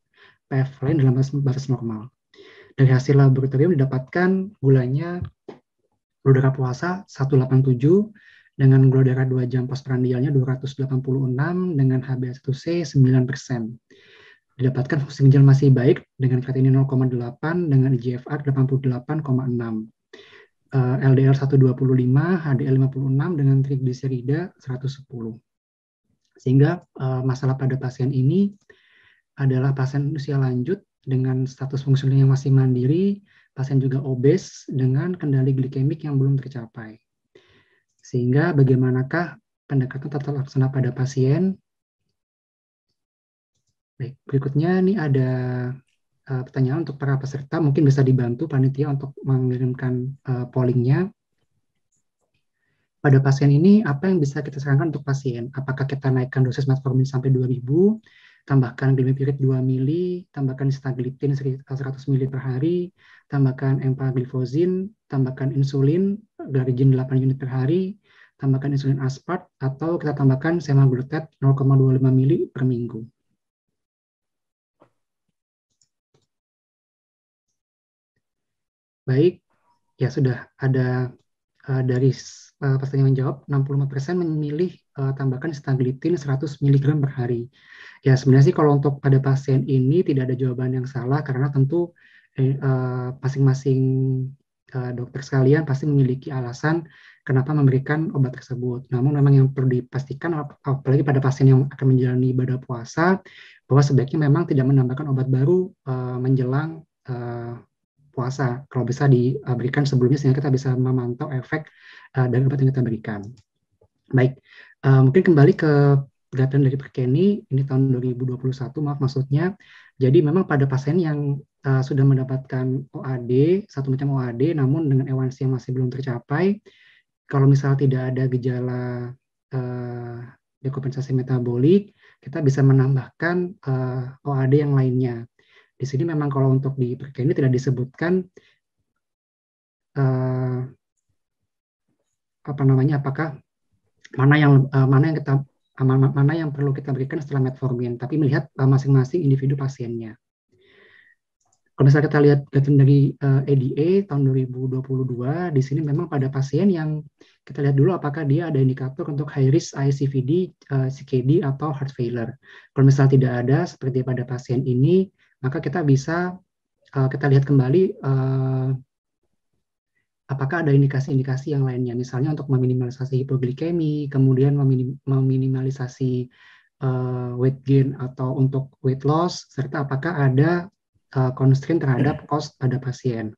PF lain dalam batas normal. Dari hasil laboratorium didapatkan gulanya gula darah puasa 187 dengan gula darah 2 jam postprandialnya 286 dengan HbA1c 9%. Didapatkan fungsi ginjal masih baik dengan kreatinin 0,8 dengan GFR 88,6. LDL 125, HDL 56 dengan trigliserida 110. Sehingga eh, masalah pada pasien ini adalah pasien usia lanjut dengan status fungsional yang masih mandiri, pasien juga obes dengan kendali glikemik yang belum tercapai. Sehingga bagaimanakah pendekatan tata laksana pada pasien? Baik, berikutnya ini ada uh, pertanyaan untuk para peserta, mungkin bisa dibantu panitia untuk mengirimkan uh, pollingnya. Pada pasien ini, apa yang bisa kita sarankan untuk pasien? Apakah kita naikkan dosis metformin sampai 2000? tambahkan glimepirid 2 mili, tambahkan staglitin 100 eh, mili per hari, tambahkan empagliflozin, tambahkan insulin, glargin 8 unit per hari, tambahkan insulin aspart, atau kita tambahkan semaglutet 0,25 mili per minggu. Baik, ya sudah ada uh, dari uh, eh, peserta yang menjawab, 65% memilih Eh, tambahkan stabilitin 100 mg per hari. Ya sebenarnya sih kalau untuk pada pasien ini tidak ada jawaban yang salah karena tentu eh, eh, masing-masing eh, eh, dokter sekalian pasti memiliki alasan kenapa memberikan obat tersebut. Namun memang yang perlu dipastikan apalagi pada pasien yang akan menjalani ibadah puasa bahwa sebaiknya memang tidak menambahkan obat baru eh, menjelang eh, puasa. Kalau bisa diberikan sebelumnya sehingga kita bisa memantau efek uh, dari obat yang kita berikan. Baik, Eh, mungkin kembali ke perhatian dari Pak ini tahun 2021 maaf maksudnya. Jadi memang pada pasien yang uh, sudah mendapatkan OAD, satu macam OAD, namun dengan a yang masih belum tercapai, kalau misal tidak ada gejala uh, dekompensasi metabolik, kita bisa menambahkan uh, OAD yang lainnya. Di sini memang kalau untuk di ini tidak disebutkan uh, apa namanya apakah mana yang eh, mana yang kita mana yang perlu kita berikan setelah metformin, tapi melihat eh, masing-masing individu pasiennya. Kalau misalnya kita lihat data dari uh, eh, ADA tahun 2022, di sini memang pada pasien yang kita lihat dulu apakah dia ada indikator untuk high risk ICVD, uh, CKD atau heart failure. Kalau misalnya tidak ada seperti pada pasien ini, maka kita bisa kita lihat kembali apakah ada indikasi-indikasi yang lainnya, misalnya untuk meminimalisasi hipoglikemi, kemudian meminim, meminimalisasi uh, weight gain atau untuk weight loss, serta apakah ada uh, constraint terhadap hmm. cost pada pasien.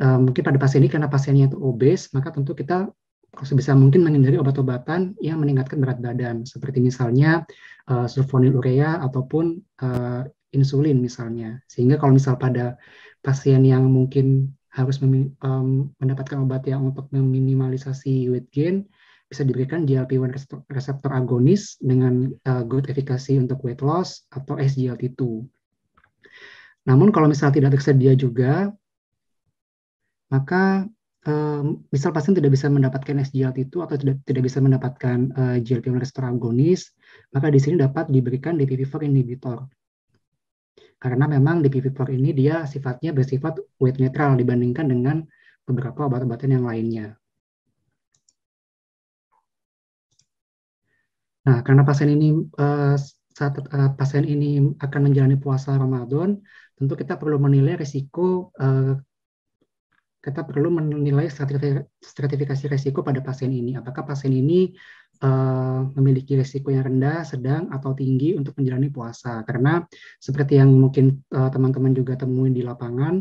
Uh, mungkin pada pasien ini karena pasiennya itu obes, maka tentu kita kalau sebisa mungkin menghindari obat-obatan yang meningkatkan berat badan, seperti misalnya uh, sulfonilurea ataupun uh, insulin misalnya. Sehingga kalau misal pada pasien yang mungkin harus um, mendapatkan obat yang untuk meminimalisasi weight gain, bisa diberikan GLP-1 reseptor agonis dengan uh, good efficacy untuk weight loss atau SGLT2. Namun kalau misalnya tidak tersedia juga, maka um, misal pasien tidak bisa mendapatkan SGLT2 atau tidak, tidak bisa mendapatkan uh, eh, GLP-1 reseptor agonis, maka di sini dapat diberikan DPP-4 inhibitor karena memang DPP-4 ini dia sifatnya bersifat weight netral dibandingkan dengan beberapa obat-obatan yang lainnya. Nah, karena pasien ini uh, saat uh, pasien ini akan menjalani puasa Ramadan, tentu kita perlu menilai risiko uh, kita perlu menilai stratifikasi resiko pada pasien ini. Apakah pasien ini uh, memiliki resiko yang rendah, sedang, atau tinggi untuk menjalani puasa? Karena seperti yang mungkin eh, teman-teman uh, juga temuin di lapangan,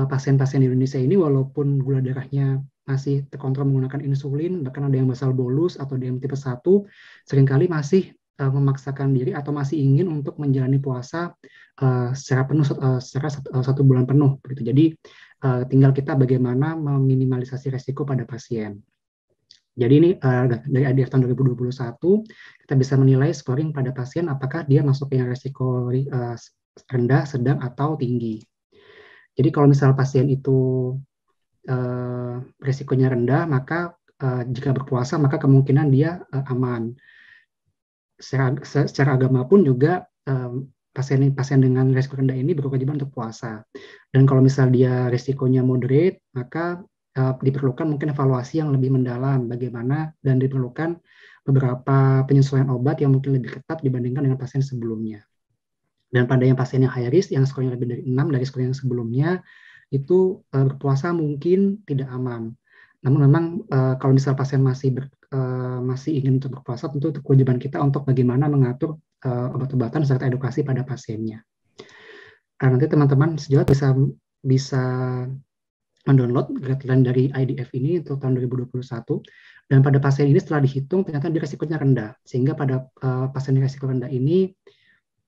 eh, pasien-pasien uh, di Indonesia ini walaupun gula darahnya masih terkontrol menggunakan insulin, bahkan ada yang basal bolus atau DM tipe 1, seringkali masih uh, memaksakan diri atau masih ingin untuk menjalani puasa uh, secara penuh uh, secara satu, uh, satu bulan penuh Jadi Uh, tinggal kita bagaimana meminimalisasi resiko pada pasien. Jadi ini uh, dari akhir tahun 2021 kita bisa menilai scoring pada pasien apakah dia masuk yang resiko uh, rendah, sedang atau tinggi. Jadi kalau misal pasien itu uh, resikonya rendah, maka uh, jika berpuasa maka kemungkinan dia uh, aman. Secara, secara agama pun juga pasien pasien dengan resiko rendah ini berkewajiban untuk puasa. Dan kalau misalnya dia resikonya moderate, maka uh, diperlukan mungkin evaluasi yang lebih mendalam bagaimana dan diperlukan beberapa penyesuaian obat yang mungkin lebih ketat dibandingkan dengan pasien sebelumnya. Dan pada yang pasien yang high risk yang skornya lebih dari 6 dari skor yang sebelumnya itu uh, berpuasa mungkin tidak aman. Namun memang uh, kalau misalnya pasien masih ber, uh, masih ingin untuk berpuasa tentu kewajiban kita untuk bagaimana mengatur uh, obat-obatan serta edukasi pada pasiennya. Nah, nanti teman-teman sejauh bisa bisa mendownload guideline dari IDF ini untuk tahun 2021 dan pada pasien ini setelah dihitung ternyata dia resikonya rendah sehingga pada uh, pasien yang resiko rendah ini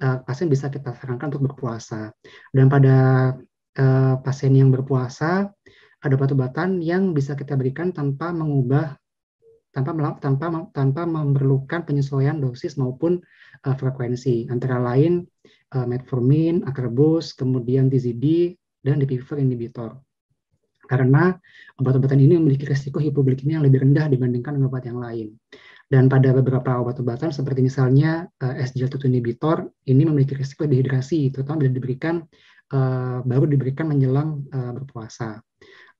uh, pasien bisa kita sarankan untuk berpuasa dan pada uh, pasien yang berpuasa ada obat-obatan yang bisa kita berikan tanpa mengubah tanpa tanpa tanpa memerlukan penyesuaian dosis maupun uh, frekuensi antara lain uh, metformin, akrebus, kemudian TZD dan dipivir inhibitor. Karena obat-obatan ini memiliki risiko hipoglikemia yang lebih rendah dibandingkan obat yang lain. Dan pada beberapa obat-obatan seperti misalnya uh, eh, sglt inhibitor ini memiliki risiko dehidrasi terutama bila diberikan uh, baru diberikan menjelang uh, berpuasa.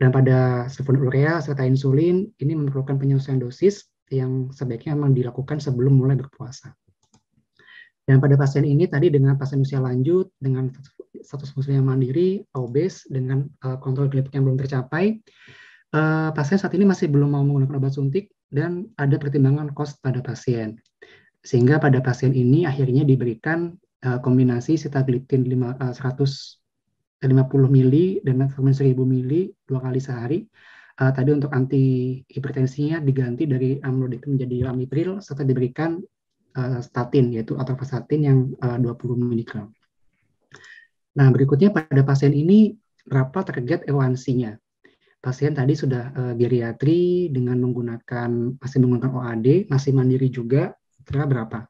Dan nah, pada urea serta insulin ini memerlukan penyesuaian dosis yang sebaiknya memang dilakukan sebelum mulai berpuasa. Dan pada pasien ini tadi dengan pasien usia lanjut, dengan status fungsi yang mandiri, obes, dengan uh, kontrol klinik yang belum tercapai, uh, pasien saat ini masih belum mau menggunakan obat suntik dan ada pertimbangan kos pada pasien. Sehingga pada pasien ini akhirnya diberikan uh, kombinasi sitagliptin 100 50 mili dan metformin 1000 mili dua kali sehari. Uh, tadi untuk anti hipertensinya diganti dari amlodipin menjadi lamipril serta diberikan uh, statin yaitu atorvastatin yang uh, 20 mg. Nah, berikutnya pada pasien ini berapa target e a Pasien tadi sudah uh, geriatri dengan menggunakan masih menggunakan OAD, masih mandiri juga, kira berapa?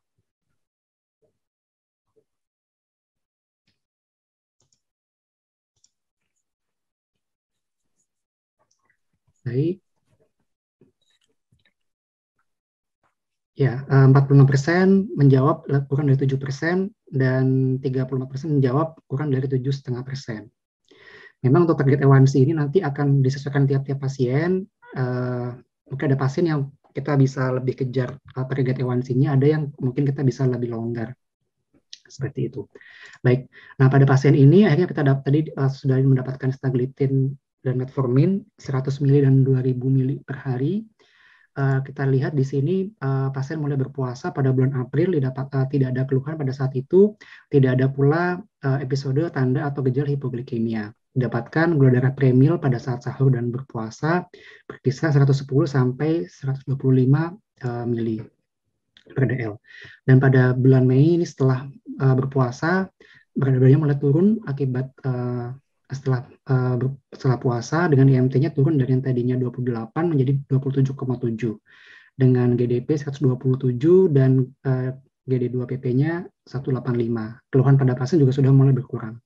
Baik. Ya, 46% eh, menjawab kurang dari 7% dan persen menjawab kurang dari 7,5%. Memang untuk target a ini nanti akan disesuaikan tiap-tiap pasien. Uh, mungkin ada pasien yang kita bisa lebih kejar eh, target a 1 ada yang mungkin kita bisa lebih longgar. Seperti itu. Baik, nah pada pasien ini akhirnya kita dapat, tadi uh, sudah mendapatkan staglitin dan metformin 100 mili dan 2000 mili per hari. Uh, kita lihat di sini uh, pasien mulai berpuasa pada bulan April tidak, uh, eh, tidak ada keluhan pada saat itu, tidak ada pula uh, episode tanda atau gejala hipoglikemia. Dapatkan gula darah premil pada saat sahur dan berpuasa berkisar 110 sampai 125 uh, mili per DL. Dan pada bulan Mei ini setelah uh, berpuasa, berat badannya mulai turun akibat uh, setelah uh, setelah puasa dengan IMT-nya turun dari yang tadinya 28 menjadi 27,7 dengan GDP 127 dan uh, GD2PP-nya 185. Keluhan pada pasien juga sudah mulai berkurang.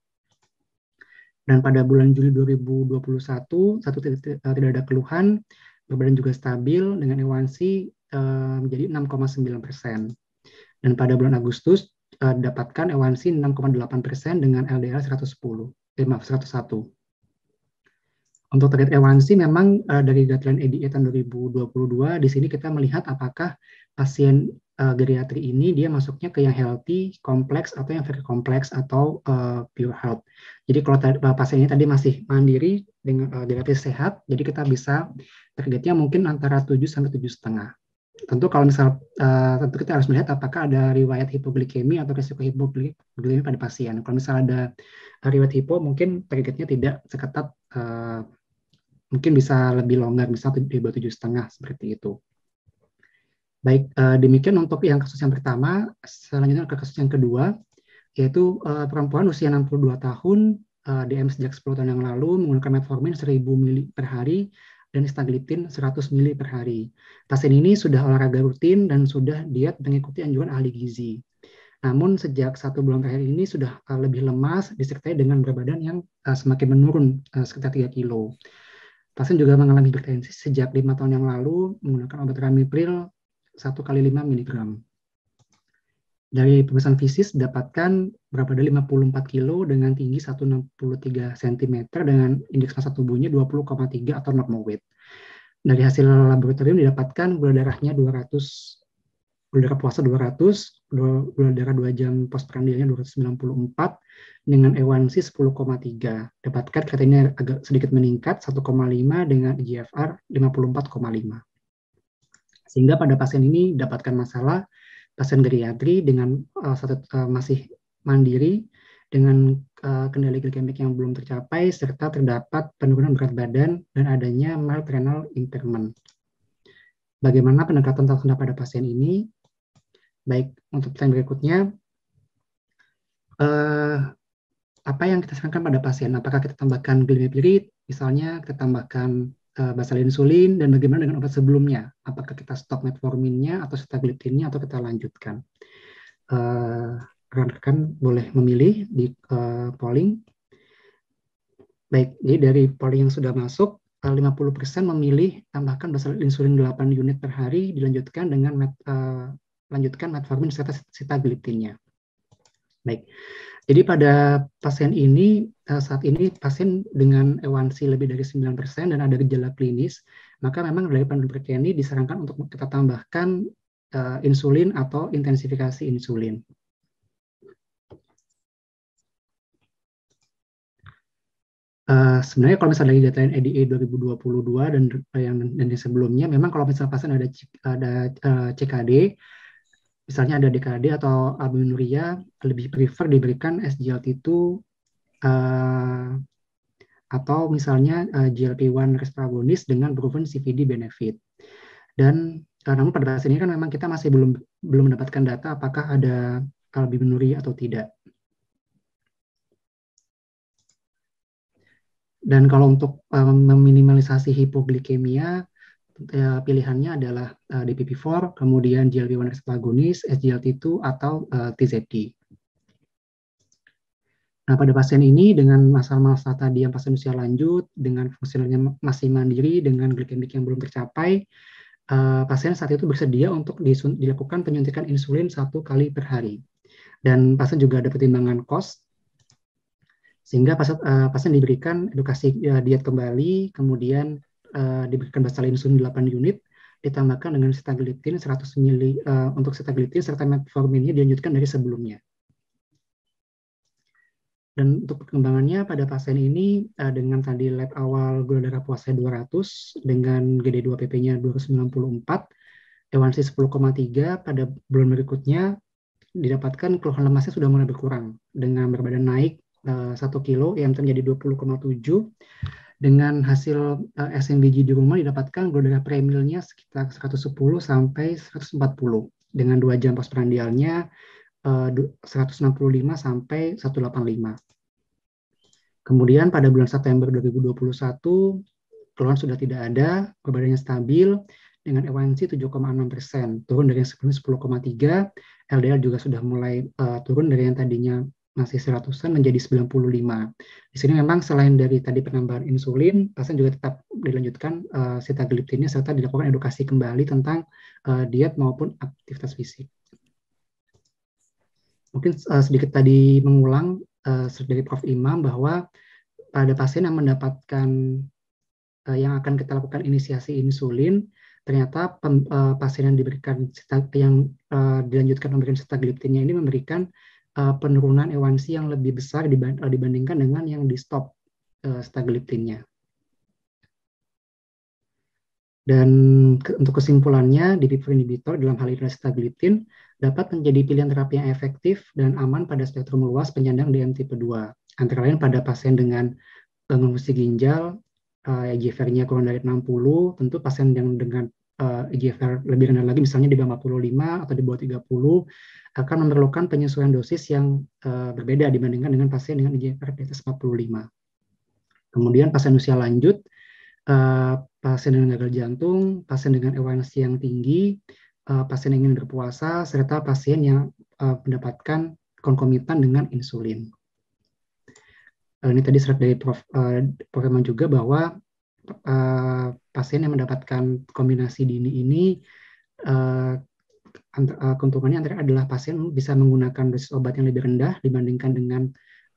Dan pada bulan Juli 2021, satu tidak, eh, tidak ada keluhan, berbadan juga stabil dengan ewansi uh, menjadi 6,9 persen. Dan pada bulan Agustus uh, dapatkan ewansi 6,8 persen dengan LDR 110 eh maaf 101. Untuk target A1C memang uh, dari guideline ADA e tahun 2022 di sini kita melihat apakah pasien uh, geriatri ini dia masuknya ke yang healthy, kompleks atau yang very kompleks atau uh, pure health. Jadi kalau uh, pasiennya tadi masih mandiri dengan uh, geriatri sehat, jadi kita bisa targetnya mungkin antara 7 sampai tujuh setengah tentu kalau misal uh, tentu kita harus melihat apakah ada riwayat hipoglikemi atau risiko hipoglikemi pada pasien. Kalau misal ada eh, riwayat hipo, mungkin targetnya tidak seketat, uh, mungkin bisa lebih longgar, bisa di bawah tujuh setengah seperti itu. Baik, uh, demikian untuk yang kasus yang pertama. Selanjutnya ke kasus yang kedua, yaitu uh, perempuan usia 62 tahun, DM sejak 10 tahun yang lalu, menggunakan metformin 1000 mili per hari dan istaglitin 100 ml per hari. Pasien ini sudah olahraga rutin dan sudah diet mengikuti anjuran ahli gizi. Namun sejak satu bulan terakhir ini sudah eh, lebih lemas disertai dengan berat badan yang eh, semakin menurun eh, sekitar 3 kilo. Pasien juga mengalami hipertensi sejak lima tahun yang lalu menggunakan obat ramipril 1 kali 5 miligram. Dari pemeriksaan fisik dapatkan berapa dari 54 kilo dengan tinggi 163 cm dengan indeks massa tubuhnya 20,3 atau normal weight. Dari hasil laboratorium didapatkan gula darahnya 200 gula darah puasa 200, gula darah 2 jam postprandialnya 294 dengan ewansi 10,3. Dapatkan katanya agak sedikit meningkat 1,5 dengan GFR 54,5. Sehingga pada pasien ini dapatkan masalah pasien geriatri dengan uh, satu, uh, masih mandiri dengan uh, kendali glikemik yang belum tercapai serta terdapat penurunan berat badan dan adanya mild renal impairment. Bagaimana pendekatan terhadap pada pasien ini? Baik, untuk pertanyaan berikutnya, uh, apa yang kita sarankan pada pasien? Apakah kita tambahkan glimepirid? misalnya kita tambahkan Eh, basal insulin dan bagaimana dengan obat sebelumnya. Apakah kita stop metforminnya atau sitagliptinnya atau kita lanjutkan. Eh, rekan-rekan boleh memilih di eh, polling. Baik, jadi dari polling yang sudah masuk, 50% memilih tambahkan basal insulin 8 unit per hari dilanjutkan dengan met, lanjutkan metformin serta sitagliptinnya Baik. Jadi pada pasien ini eh, saat ini pasien dengan ewansi lebih dari 9% dan ada gejala klinis, maka memang dari penelitian ini disarankan untuk kita tambahkan uh, insulin atau intensifikasi insulin. Uh, sebenarnya kalau misalnya dari data NADA 2022 dan yang dan yang sebelumnya memang kalau misalnya pasien ada ada uh, CKD misalnya ada DKD atau albuminuria lebih prefer diberikan SGLT2 uh, eh, atau misalnya uh, eh, GLP-1 restabonis dengan proven CVD benefit. Dan uh, namun pada saat ini kan memang kita masih belum belum mendapatkan data apakah ada albuminuria atau tidak. Dan kalau untuk meminimalisasi hipoglikemia, Ya, pilihannya adalah eh, DPP4, kemudian GLP-1 receptor agonis, SGLT2, atau eh, TZD. Nah, pada pasien ini dengan masalah-masalah tadi yang pasien usia lanjut, dengan fungsinya masih mandiri, dengan glikemik yang belum tercapai, eh, pasien saat itu bersedia untuk dilakukan penyuntikan insulin satu kali per hari. Dan pasien juga ada pertimbangan kos, sehingga pasien, diberikan edukasi diet kembali, kemudian uh, diberikan basalinsun 8 unit ditambahkan dengan sitagliptin 100 ml uh, eh, untuk sitagliptin serta metforminnya dilanjutkan dari sebelumnya. Dan untuk perkembangannya pada pasien ini uh, dengan tadi lab awal gula darah puasa 200 dengan GD2PP-nya 294, A1C 10,3 pada bulan berikutnya didapatkan keluhan lemasnya sudah mulai berkurang dengan berbadan naik uh, 1 kilo, yang terjadi 20,7 dengan hasil uh, eh, SMBG di rumah didapatkan gula darah premilnya sekitar 110 sampai 140 dengan dua jam postprandialnya eh, uh, 165 sampai 185. Kemudian pada bulan September 2021 keluhan sudah tidak ada, kebadannya stabil dengan a 7,6 persen, turun dari yang sebelumnya 10,3, LDL juga sudah mulai uh, turun dari yang tadinya masih seratusan menjadi 95. Di sini memang selain dari tadi penambahan insulin, pasien juga tetap dilanjutkan uh, sitagliptinnya serta dilakukan edukasi kembali tentang uh, diet maupun aktivitas fisik. Mungkin uh, sedikit tadi mengulang uh, dari Prof. Imam bahwa pada pasien yang mendapatkan uh, yang akan kita lakukan inisiasi insulin, ternyata pem, uh, pasien yang diberikan yang uh, dilanjutkan memberikan sitagliptinnya ini memberikan uh, penurunan ewansi yang lebih besar eh, dibandingkan dengan yang di stop uh, stagliptinnya. Dan ke, untuk kesimpulannya, di inhibitor dalam hal ini dapat menjadi pilihan terapi yang efektif dan aman pada spektrum luas penyandang DM tipe 2, antara lain pada pasien dengan uh, ginjal, uh, EGFR-nya kurang dari 60, tentu pasien yang dengan uh, IGFR lebih rendah lagi, misalnya di bawah 45 atau di bawah 30, akan memerlukan penyesuaian dosis yang uh, berbeda dibandingkan dengan pasien dengan IGFR di atas 45. Kemudian pasien usia lanjut, uh, pasien dengan gagal jantung, pasien dengan awareness yang tinggi, uh, pasien yang ingin berpuasa, serta pasien yang uh, mendapatkan konkomitan dengan insulin. ini tadi serat dari Prof. Uh, Prof. juga bahwa uh, pasien yang mendapatkan kombinasi dini ini uh, eh, ant- uh, eh, keuntungannya antara adalah pasien bisa menggunakan dosis obat yang lebih rendah dibandingkan dengan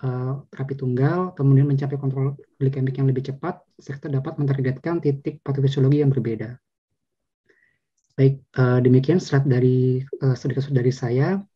uh, terapi tunggal, kemudian mencapai kontrol glikemik yang lebih cepat, serta dapat mentargetkan titik patofisiologi yang berbeda. Baik, uh, demikian slide dari uh, dari saya.